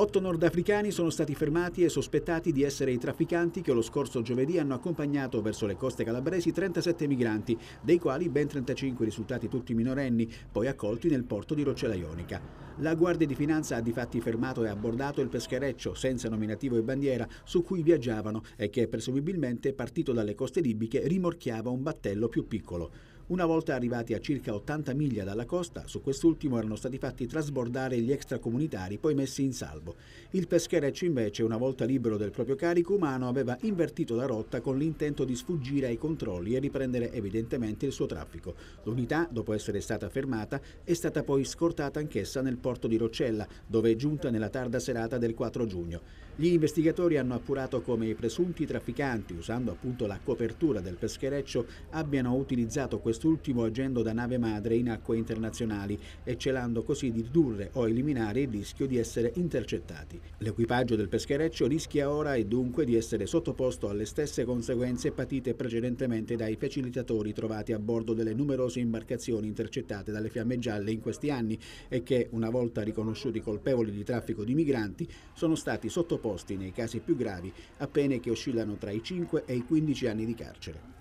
Otto nordafricani sono stati fermati e sospettati di essere i trafficanti che lo scorso giovedì hanno accompagnato verso le coste calabresi 37 migranti, dei quali ben 35 risultati tutti minorenni, poi accolti nel porto di Roccella Ionica. La Guardia di Finanza ha difatti fermato e abbordato il peschereccio senza nominativo e bandiera su cui viaggiavano e che presumibilmente partito dalle coste libiche rimorchiava un battello più piccolo. Una volta arrivati a circa 80 miglia dalla costa, su quest'ultimo erano stati fatti trasbordare gli extracomunitari poi messi in salvo. Il peschereccio invece, una volta libero del proprio carico umano, aveva invertito la rotta con l'intento di sfuggire ai controlli e riprendere evidentemente il suo traffico. L'unità, dopo essere stata fermata, è stata poi scortata anch'essa nel porto di Roccella, dove è giunta nella tarda serata del 4 giugno. Gli investigatori hanno appurato come i presunti trafficanti, usando appunto la copertura del peschereccio, abbiano utilizzato questo quest'ultimo agendo da nave madre in acque internazionali e celando così di ridurre o eliminare il rischio di essere intercettati. L'equipaggio del peschereccio rischia ora e dunque di essere sottoposto alle stesse conseguenze patite precedentemente dai facilitatori trovati a bordo delle numerose imbarcazioni intercettate dalle fiamme gialle in questi anni e che, una volta riconosciuti colpevoli di traffico di migranti, sono stati sottoposti nei casi più gravi a pene che oscillano tra i 5 e i 15 anni di carcere.